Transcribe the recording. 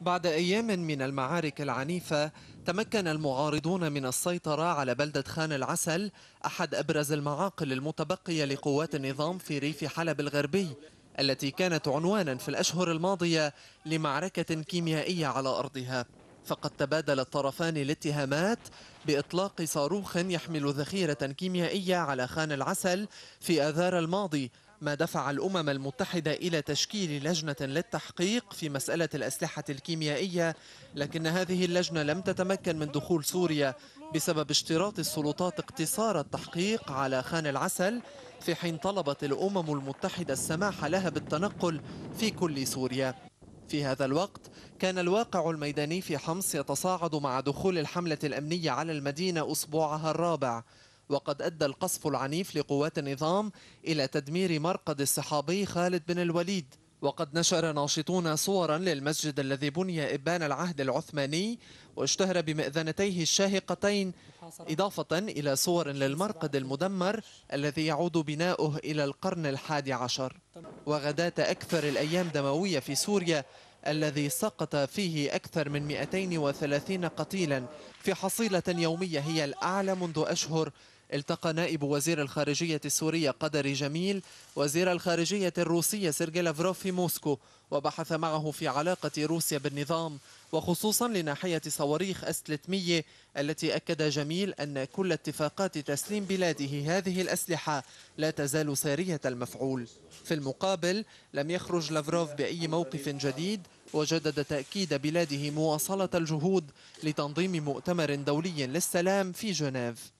بعد أيام من المعارك العنيفة تمكن المعارضون من السيطرة على بلدة خان العسل أحد أبرز المعاقل المتبقية لقوات النظام في ريف حلب الغربي التي كانت عنوانا في الأشهر الماضية لمعركة كيميائية على أرضها فقد تبادل الطرفان الاتهامات بإطلاق صاروخ يحمل ذخيرة كيميائية على خان العسل في آذار الماضي ما دفع الأمم المتحدة إلى تشكيل لجنة للتحقيق في مسألة الأسلحة الكيميائية لكن هذه اللجنة لم تتمكن من دخول سوريا بسبب اشتراط السلطات اقتصار التحقيق على خان العسل في حين طلبت الأمم المتحدة السماح لها بالتنقل في كل سوريا في هذا الوقت كان الواقع الميداني في حمص يتصاعد مع دخول الحملة الأمنية على المدينة أسبوعها الرابع وقد أدى القصف العنيف لقوات النظام إلى تدمير مرقد الصحابي خالد بن الوليد وقد نشر ناشطون صورا للمسجد الذي بني إبان العهد العثماني واشتهر بمئذنتيه الشاهقتين إضافة إلى صور للمرقد المدمر الذي يعود بناؤه إلى القرن الحادي عشر وغداة أكثر الأيام دموية في سوريا الذي سقط فيه أكثر من 230 قتيلا في حصيلة يومية هي الأعلى منذ أشهر التقى نائب وزير الخارجية السورية قدر جميل وزير الخارجية الروسية سيرجي لافروف في موسكو وبحث معه في علاقة روسيا بالنظام وخصوصا لناحية صواريخ أس 300 التي أكد جميل أن كل اتفاقات تسليم بلاده هذه الأسلحة لا تزال سارية المفعول في المقابل لم يخرج لافروف بأي موقف جديد وجدد تأكيد بلاده مواصلة الجهود لتنظيم مؤتمر دولي للسلام في جنيف